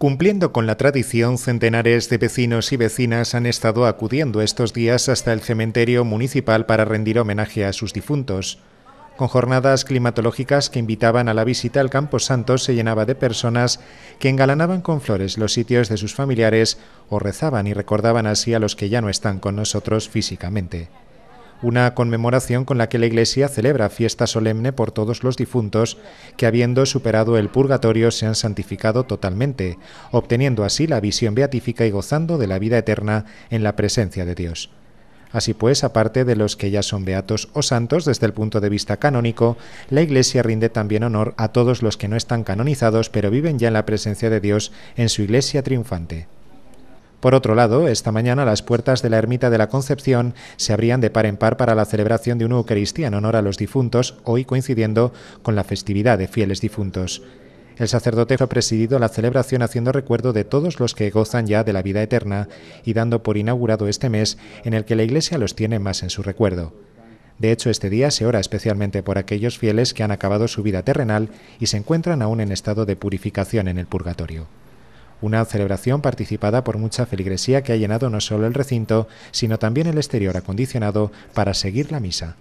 Cumpliendo con la tradición, centenares de vecinos y vecinas han estado acudiendo estos días hasta el cementerio municipal para rendir homenaje a sus difuntos. Con jornadas climatológicas que invitaban a la visita al Campo Santo se llenaba de personas que engalanaban con flores los sitios de sus familiares o rezaban y recordaban así a los que ya no están con nosotros físicamente una conmemoración con la que la Iglesia celebra fiesta solemne por todos los difuntos que habiendo superado el purgatorio se han santificado totalmente, obteniendo así la visión beatífica y gozando de la vida eterna en la presencia de Dios. Así pues, aparte de los que ya son beatos o santos desde el punto de vista canónico, la Iglesia rinde también honor a todos los que no están canonizados pero viven ya en la presencia de Dios en su Iglesia triunfante. Por otro lado, esta mañana las puertas de la ermita de la Concepción se abrían de par en par para la celebración de una Eucaristía en honor a los difuntos, hoy coincidiendo con la festividad de fieles difuntos. El sacerdote ha presidido la celebración haciendo recuerdo de todos los que gozan ya de la vida eterna y dando por inaugurado este mes en el que la Iglesia los tiene más en su recuerdo. De hecho, este día se ora especialmente por aquellos fieles que han acabado su vida terrenal y se encuentran aún en estado de purificación en el purgatorio una celebración participada por mucha feligresía que ha llenado no solo el recinto, sino también el exterior acondicionado para seguir la misa.